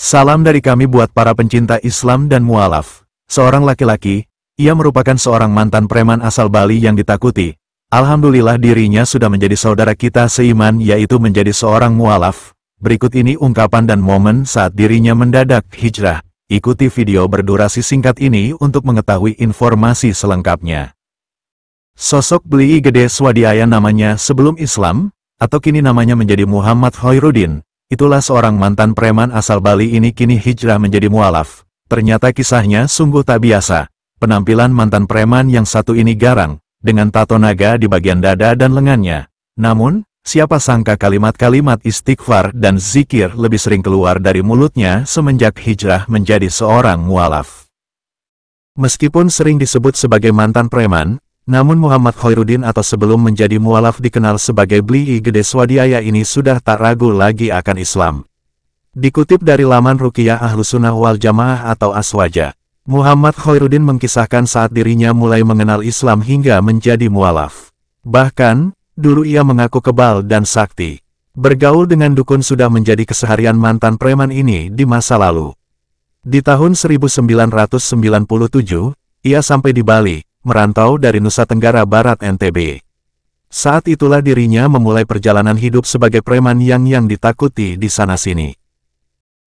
Salam dari kami buat para pencinta Islam dan mualaf. Seorang laki-laki, ia merupakan seorang mantan preman asal Bali yang ditakuti. Alhamdulillah dirinya sudah menjadi saudara kita seiman yaitu menjadi seorang mualaf. Berikut ini ungkapan dan momen saat dirinya mendadak hijrah. Ikuti video berdurasi singkat ini untuk mengetahui informasi selengkapnya. Sosok Beli Gede Swadiaya namanya sebelum Islam, atau kini namanya menjadi Muhammad Hoirudin, Itulah seorang mantan preman asal Bali ini kini hijrah menjadi mualaf. Ternyata kisahnya sungguh tak biasa. Penampilan mantan preman yang satu ini garang, dengan tato naga di bagian dada dan lengannya. Namun, siapa sangka kalimat-kalimat istighfar dan zikir lebih sering keluar dari mulutnya semenjak hijrah menjadi seorang mualaf. Meskipun sering disebut sebagai mantan preman, namun Muhammad Khairuddin atau sebelum menjadi mualaf dikenal sebagai Bli'i Gede Swadiaya ini sudah tak ragu lagi akan Islam. Dikutip dari laman Rukiah Sunnah Wal Jamaah atau Aswaja, Muhammad Khairuddin mengkisahkan saat dirinya mulai mengenal Islam hingga menjadi mualaf. Bahkan, dulu ia mengaku kebal dan sakti. Bergaul dengan dukun sudah menjadi keseharian mantan preman ini di masa lalu. Di tahun 1997, ia sampai di Bali, merantau dari Nusa Tenggara Barat NTB. Saat itulah dirinya memulai perjalanan hidup sebagai preman yang yang ditakuti di sana-sini.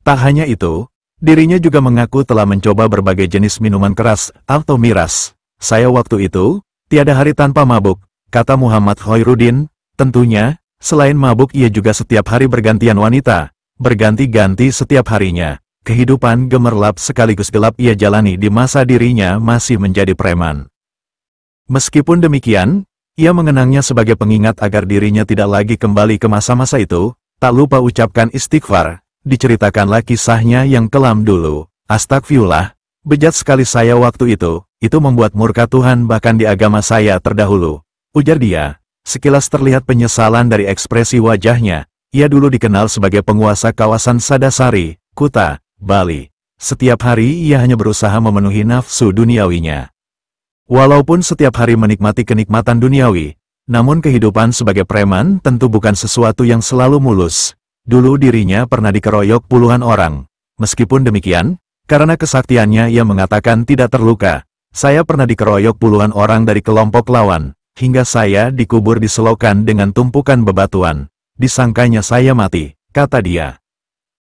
Tak hanya itu, dirinya juga mengaku telah mencoba berbagai jenis minuman keras atau miras. Saya waktu itu, tiada hari tanpa mabuk, kata Muhammad Khairuddin, Tentunya, selain mabuk ia juga setiap hari bergantian wanita, berganti-ganti setiap harinya. Kehidupan gemerlap sekaligus gelap ia jalani di masa dirinya masih menjadi preman. Meskipun demikian, ia mengenangnya sebagai pengingat agar dirinya tidak lagi kembali ke masa-masa itu, tak lupa ucapkan istighfar, diceritakanlah kisahnya yang kelam dulu, astagfirullah, bejat sekali saya waktu itu, itu membuat murka Tuhan bahkan di agama saya terdahulu. Ujar dia, sekilas terlihat penyesalan dari ekspresi wajahnya, ia dulu dikenal sebagai penguasa kawasan Sadasari, Kuta, Bali. Setiap hari ia hanya berusaha memenuhi nafsu duniawinya. Walaupun setiap hari menikmati kenikmatan duniawi, namun kehidupan sebagai preman tentu bukan sesuatu yang selalu mulus. Dulu dirinya pernah dikeroyok puluhan orang. Meskipun demikian, karena kesaktiannya ia mengatakan tidak terluka. Saya pernah dikeroyok puluhan orang dari kelompok lawan, hingga saya dikubur di selokan dengan tumpukan bebatuan. Disangkanya saya mati, kata dia.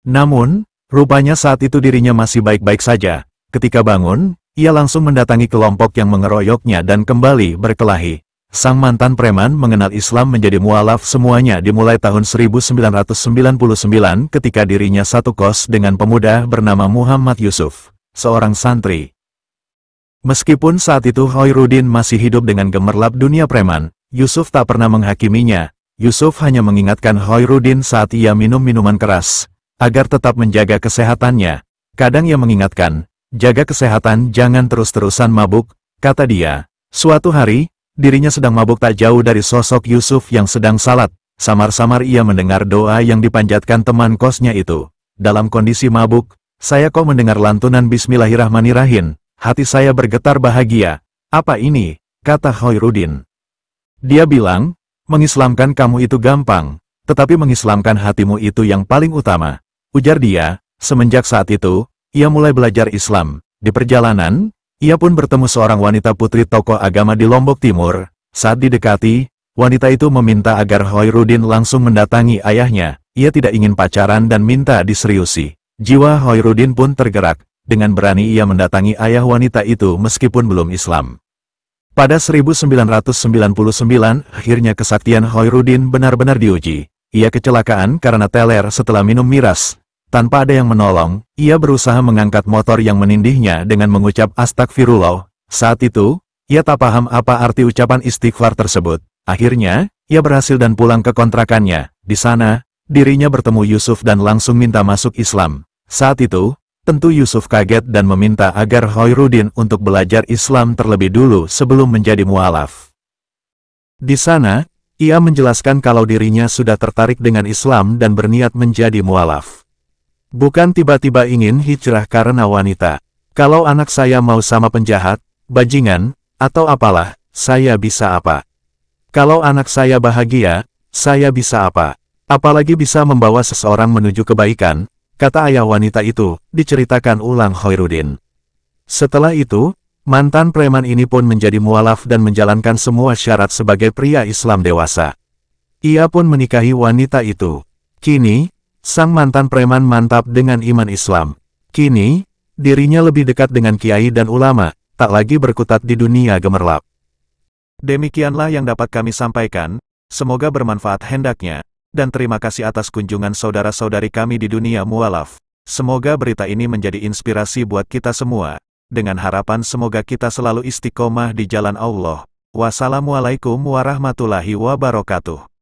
Namun, rupanya saat itu dirinya masih baik-baik saja. Ketika bangun, ia langsung mendatangi kelompok yang mengeroyoknya dan kembali berkelahi. Sang mantan preman mengenal Islam menjadi mualaf semuanya dimulai tahun 1999 ketika dirinya satu kos dengan pemuda bernama Muhammad Yusuf, seorang santri. Meskipun saat itu Hoirudin masih hidup dengan gemerlap dunia preman, Yusuf tak pernah menghakiminya. Yusuf hanya mengingatkan Hoirudin saat ia minum minuman keras, agar tetap menjaga kesehatannya. Kadang ia mengingatkan, jaga kesehatan jangan terus-terusan mabuk, kata dia. Suatu hari, dirinya sedang mabuk tak jauh dari sosok Yusuf yang sedang salat. Samar-samar ia mendengar doa yang dipanjatkan teman kosnya itu. Dalam kondisi mabuk, saya kok mendengar lantunan Bismillahirrahmanirrahim, hati saya bergetar bahagia. Apa ini? kata Khairuddin. Dia bilang, mengislamkan kamu itu gampang, tetapi mengislamkan hatimu itu yang paling utama. Ujar dia, semenjak saat itu, ia mulai belajar Islam. Di perjalanan, ia pun bertemu seorang wanita putri tokoh agama di Lombok Timur. Saat didekati, wanita itu meminta agar Hoirudin langsung mendatangi ayahnya. Ia tidak ingin pacaran dan minta diseriusi. Jiwa Hoirudin pun tergerak. Dengan berani ia mendatangi ayah wanita itu meskipun belum Islam. Pada 1999, akhirnya kesaktian Hoirudin benar-benar diuji. Ia kecelakaan karena teler setelah minum miras. Tanpa ada yang menolong, ia berusaha mengangkat motor yang menindihnya dengan mengucap astagfirullah. Saat itu, ia tak paham apa arti ucapan istighfar tersebut. Akhirnya, ia berhasil dan pulang ke kontrakannya. Di sana, dirinya bertemu Yusuf dan langsung minta masuk Islam. Saat itu, tentu Yusuf kaget dan meminta agar Hoirudin untuk belajar Islam terlebih dulu sebelum menjadi mualaf. Di sana, ia menjelaskan kalau dirinya sudah tertarik dengan Islam dan berniat menjadi mualaf. Bukan tiba-tiba ingin hijrah karena wanita. Kalau anak saya mau sama penjahat, bajingan, atau apalah, saya bisa apa? Kalau anak saya bahagia, saya bisa apa? Apalagi bisa membawa seseorang menuju kebaikan, kata ayah wanita itu, diceritakan ulang Hoirudin. Setelah itu, mantan preman ini pun menjadi mualaf dan menjalankan semua syarat sebagai pria Islam dewasa. Ia pun menikahi wanita itu. Kini, sang mantan preman mantap dengan iman Islam. Kini, dirinya lebih dekat dengan kiai dan ulama, tak lagi berkutat di dunia gemerlap. Demikianlah yang dapat kami sampaikan, semoga bermanfaat hendaknya, dan terima kasih atas kunjungan saudara-saudari kami di dunia mualaf. Semoga berita ini menjadi inspirasi buat kita semua, dengan harapan semoga kita selalu istiqomah di jalan Allah. Wassalamualaikum warahmatullahi wabarakatuh.